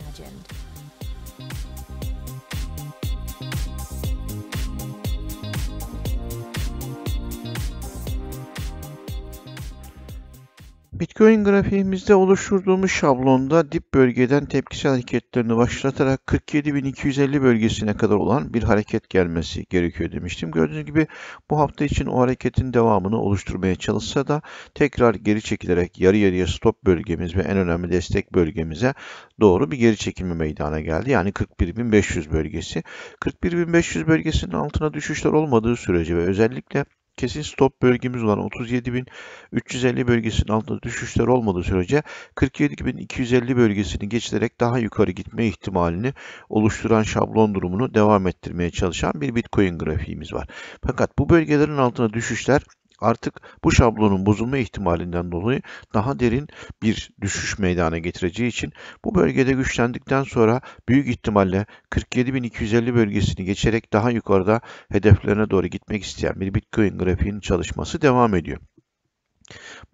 imagined. Bitcoin grafiğimizde oluşturduğumuz şablonda dip bölgeden tepkisel hareketlerini başlatarak 47.250 bölgesine kadar olan bir hareket gelmesi gerekiyor demiştim. Gördüğünüz gibi bu hafta için o hareketin devamını oluşturmaya çalışsa da tekrar geri çekilerek yarı yarıya stop bölgemiz ve en önemli destek bölgemize doğru bir geri çekilme meydana geldi. Yani 41.500 bölgesi. 41.500 bölgesinin altına düşüşler olmadığı sürece ve özellikle kesin stop bölgemiz olan 37.350 bölgesinin altında düşüşler olmadığı sürece 47.250 bölgesini geçilerek daha yukarı gitme ihtimalini oluşturan şablon durumunu devam ettirmeye çalışan bir Bitcoin grafiğimiz var. Fakat bu bölgelerin altına düşüşler Artık bu şablonun bozulma ihtimalinden dolayı daha derin bir düşüş meydana getireceği için bu bölgede güçlendikten sonra büyük ihtimalle 47.250 bölgesini geçerek daha yukarıda hedeflerine doğru gitmek isteyen bir Bitcoin grafiğinin çalışması devam ediyor.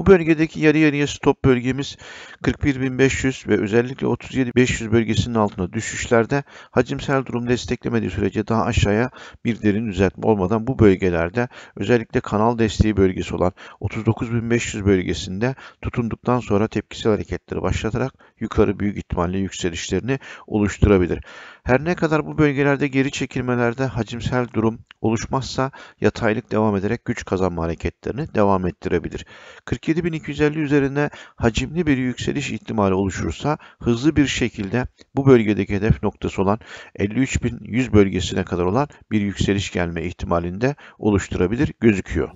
Bu bölgedeki yarı yarıya stop bölgemiz 41.500 ve özellikle 37.500 bölgesinin altında düşüşlerde hacimsel durum desteklemediği sürece daha aşağıya bir derin düzeltme olmadan bu bölgelerde özellikle kanal desteği bölgesi olan 39.500 bölgesinde tutunduktan sonra tepkisel hareketleri başlatarak yukarı büyük ihtimalle yükselişlerini oluşturabilir. Her ne kadar bu bölgelerde geri çekilmelerde hacimsel durum oluşmazsa yataylık devam ederek güç kazanma hareketlerini devam ettirebilir. 47.250 üzerine hacimli bir yükseliş ihtimali oluşursa hızlı bir şekilde bu bölgedeki hedef noktası olan 53.100 bölgesine kadar olan bir yükseliş gelme ihtimalinde oluşturabilir gözüküyor.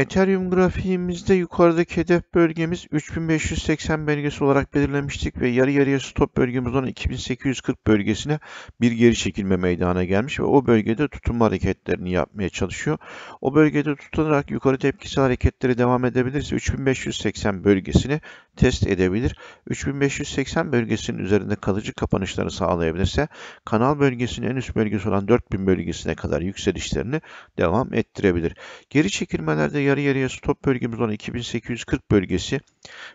Ethereum grafiğimizde yukarıdaki hedef bölgemiz 3580 bölgesi olarak belirlemiştik ve yarı yarıya stop bölgemiz olan 2840 bölgesine bir geri çekilme meydana gelmiş ve o bölgede tutunma hareketlerini yapmaya çalışıyor. O bölgede tutunarak yukarı tepkisel hareketleri devam edebilirse 3580 bölgesini test edebilir. 3580 bölgesinin üzerinde kalıcı kapanışları sağlayabilirse kanal bölgesinin en üst bölgesi olan 4000 bölgesine kadar yükselişlerini devam ettirebilir. Geri çekilmelerde yarı yarıya stop bölgemiz olan 2840 bölgesi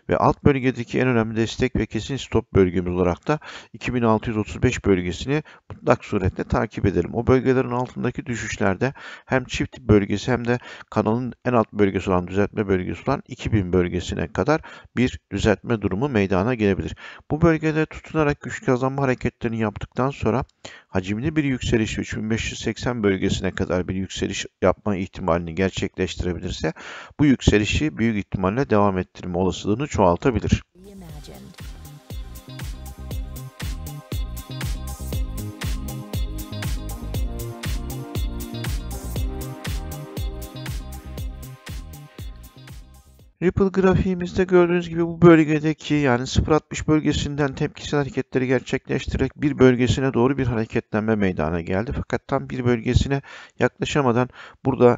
ve alt bölgedeki en önemli destek ve kesin stop bölgemiz olarak da 2635 bölgesini mutlak suretle takip edelim. O bölgelerin altındaki düşüşlerde hem çift bölgesi hem de kanalın en alt bölgesi olan düzeltme bölgesi olan 2000 bölgesine kadar bir düzeltme durumu meydana gelebilir. Bu bölgede tutunarak güç kazanma hareketlerini yaptıktan sonra hacimli bir yükseliş 3580 bölgesine kadar bir yükseliş yapma ihtimalini gerçekleştirebilirse ise bu yükselişi büyük ihtimalle devam ettirme olasılığını çoğaltabilir. Ripple grafiğimizde gördüğünüz gibi bu bölgedeki yani 0.60 bölgesinden tepkisel hareketleri gerçekleştirerek bir bölgesine doğru bir hareketlenme meydana geldi. Fakat tam bir bölgesine yaklaşamadan burada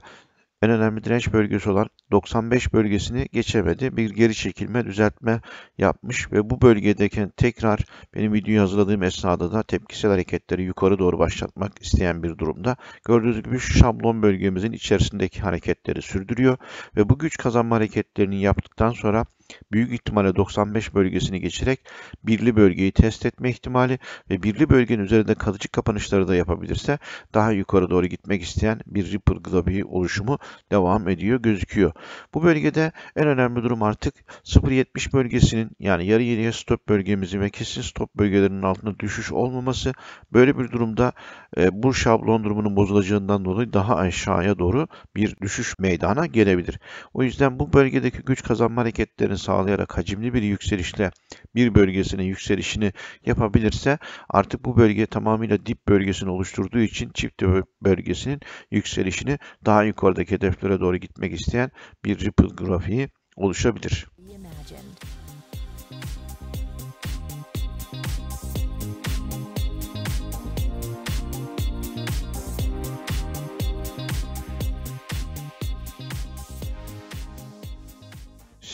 en önemli direnç bölgesi olan 95 bölgesini geçemedi. Bir geri çekilme, düzeltme yapmış ve bu bölgedeki tekrar benim video hazırladığım esnada da tepkisel hareketleri yukarı doğru başlatmak isteyen bir durumda. Gördüğünüz gibi şu şablon bölgemizin içerisindeki hareketleri sürdürüyor ve bu güç kazanma hareketlerini yaptıktan sonra büyük ihtimalle 95 bölgesini geçerek birli bölgeyi test etme ihtimali ve birli bölgenin üzerinde kalıcı kapanışları da yapabilirse daha yukarı doğru gitmek isteyen bir Ripple Globi oluşumu devam ediyor gözüküyor. Bu bölgede en önemli durum artık 0.70 bölgesinin yani yarı yarıya stop bölgemizin ve kesin stop bölgelerinin altında düşüş olmaması böyle bir durumda e, bu şablon durumunun bozulacağından dolayı daha aşağıya doğru bir düşüş meydana gelebilir. O yüzden bu bölgedeki güç kazanma hareketlerini geçişlerini sağlayarak hacimli bir yükselişle bir bölgesine yükselişini yapabilirse artık bu bölge tamamıyla dip bölgesini oluşturduğu için çift bölgesinin yükselişini daha yukarıdaki hedeflere doğru gitmek isteyen bir ripple grafiği oluşabilir.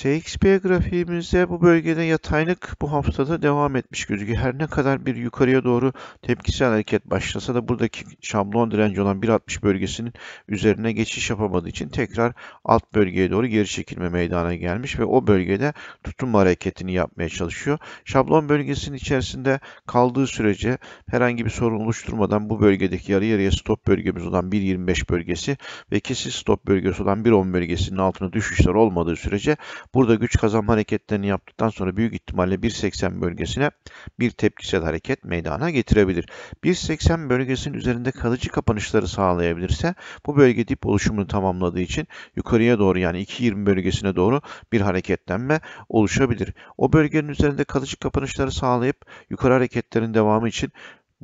Shakespeare grafiğimizde bu bölgede yataylık bu haftada devam etmiş gözüküyor. Her ne kadar bir yukarıya doğru tepkisel hareket başlasa da buradaki şablon direnci olan 1.60 bölgesinin üzerine geçiş yapamadığı için tekrar alt bölgeye doğru geri çekilme meydana gelmiş ve o bölgede tutunma hareketini yapmaya çalışıyor. Şablon bölgesinin içerisinde kaldığı sürece herhangi bir sorun oluşturmadan bu bölgedeki yarı yarıya stop bölgemiz olan 1.25 bölgesi ve kesin stop bölgesi olan 1.10 bölgesinin altına düşüşler olmadığı sürece Burada güç kazanma hareketlerini yaptıktan sonra büyük ihtimalle 1.80 bölgesine bir tepkisel hareket meydana getirebilir. 1.80 bölgesinin üzerinde kalıcı kapanışları sağlayabilirse bu bölge dip oluşumunu tamamladığı için yukarıya doğru yani 2.20 bölgesine doğru bir hareketlenme oluşabilir. O bölgenin üzerinde kalıcı kapanışları sağlayıp yukarı hareketlerin devamı için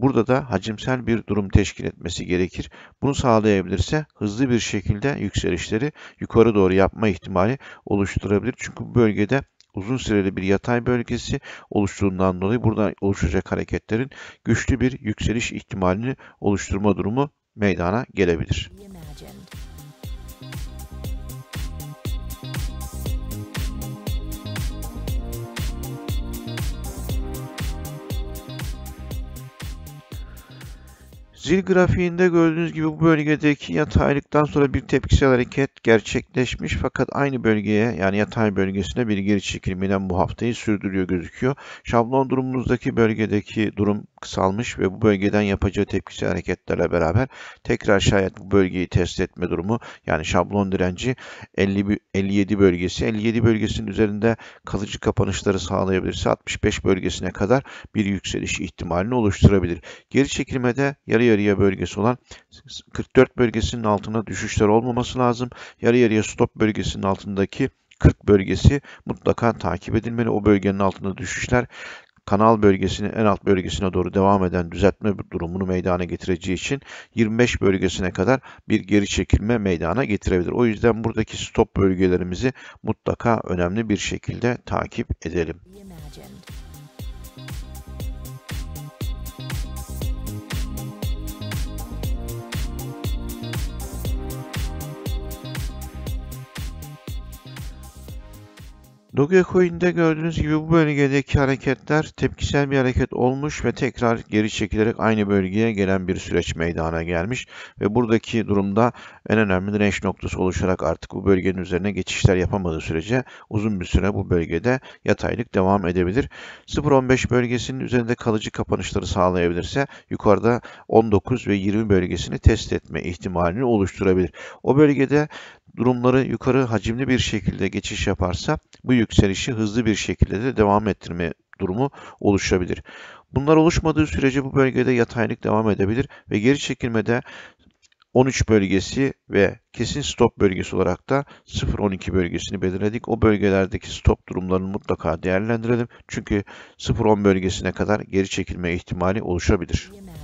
Burada da hacimsel bir durum teşkil etmesi gerekir. Bunu sağlayabilirse hızlı bir şekilde yükselişleri yukarı doğru yapma ihtimali oluşturabilir. Çünkü bu bölgede uzun süreli bir yatay bölgesi oluştuğundan dolayı buradan oluşacak hareketlerin güçlü bir yükseliş ihtimalini oluşturma durumu meydana gelebilir. Yemek. Zil grafiğinde gördüğünüz gibi bu bölgedeki yataylıktan sonra bir tepkisel hareket gerçekleşmiş fakat aynı bölgeye yani yatay bölgesine bir geri çekilmeden bu haftayı sürdürüyor gözüküyor. Şablon durumumuzdaki bölgedeki durum kısalmış ve bu bölgeden yapacağı tepkisi hareketlerle beraber tekrar şayet bu bölgeyi test etme durumu yani şablon direnci 50, 57 bölgesi 57 bölgesinin üzerinde kalıcı kapanışları sağlayabilirse 65 bölgesine kadar bir yükseliş ihtimalini oluşturabilir. Geri çekilmede yarı yarıya bölgesi olan 44 bölgesinin altına düşüşler olmaması lazım. Yarı yarıya stop bölgesinin altındaki 40 bölgesi mutlaka takip edilmeli. O bölgenin altında düşüşler kanal bölgesinin en alt bölgesine doğru devam eden düzeltme durumunu meydana getireceği için 25 bölgesine kadar bir geri çekilme meydana getirebilir. O yüzden buradaki stop bölgelerimizi mutlaka önemli bir şekilde takip edelim. Dogecoin'de gördüğünüz gibi bu bölgedeki hareketler tepkisel bir hareket olmuş ve tekrar geri çekilerek aynı bölgeye gelen bir süreç meydana gelmiş ve buradaki durumda en önemli direnç noktası oluşarak artık bu bölgenin üzerine geçişler yapamadığı sürece uzun bir süre bu bölgede yataylık devam edebilir. 0.15 bölgesinin üzerinde kalıcı kapanışları sağlayabilirse yukarıda 19 ve 20 bölgesini test etme ihtimalini oluşturabilir. O bölgede durumları yukarı hacimli bir şekilde geçiş yaparsa bu yükselişi hızlı bir şekilde de devam ettirme durumu oluşabilir. Bunlar oluşmadığı sürece bu bölgede yataylık devam edebilir ve geri çekilmede 13 bölgesi ve kesin stop bölgesi olarak da 0.12 bölgesini belirledik. O bölgelerdeki stop durumlarını mutlaka değerlendirelim. Çünkü 0.10 bölgesine kadar geri çekilme ihtimali oluşabilir. Yemen.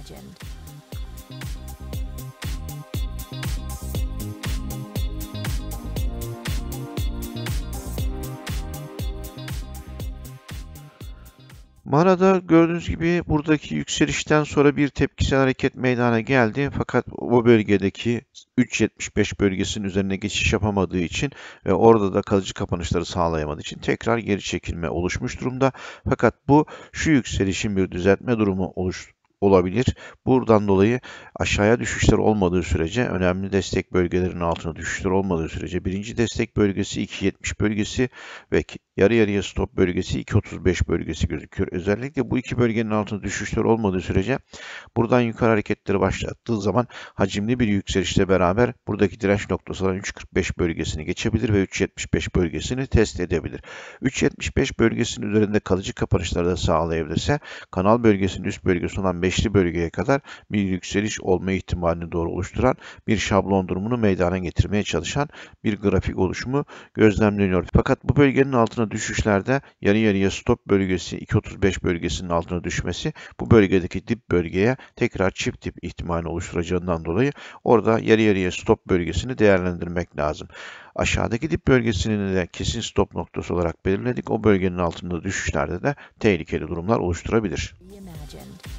Manada gördüğünüz gibi buradaki yükselişten sonra bir tepkisel hareket meydana geldi. Fakat o bölgedeki 3.75 bölgesinin üzerine geçiş yapamadığı için ve orada da kalıcı kapanışları sağlayamadığı için tekrar geri çekilme oluşmuş durumda. Fakat bu şu yükselişin bir düzeltme durumu oluş, olabilir. Buradan dolayı aşağıya düşüşler olmadığı sürece önemli destek bölgelerinin altına düşüşler olmadığı sürece birinci destek bölgesi 2.70 bölgesi ve Yarı yarıya stop bölgesi 2.35 bölgesi gözüküyor. Özellikle bu iki bölgenin altında düşüşler olmadığı sürece buradan yukarı hareketleri başlattığı zaman hacimli bir yükselişle beraber buradaki direnç noktası olan 3.45 bölgesini geçebilir ve 3.75 bölgesini test edebilir. 3.75 bölgesinin üzerinde kalıcı kapanışları da sağlayabilirse kanal bölgesinin üst bölgesi olan 5'li bölgeye kadar bir yükseliş olma ihtimalini doğru oluşturan bir şablon durumunu meydana getirmeye çalışan bir grafik oluşumu gözlemleniyor. Fakat bu bölgenin altına düşüşlerde yarı yarıya stop bölgesi 2.35 bölgesinin altına düşmesi bu bölgedeki dip bölgeye tekrar çift dip ihtimalini oluşturacağından dolayı orada yarı yarıya stop bölgesini değerlendirmek lazım. Aşağıdaki dip bölgesini de kesin stop noktası olarak belirledik. O bölgenin altında düşüşlerde de tehlikeli durumlar oluşturabilir. Imagined.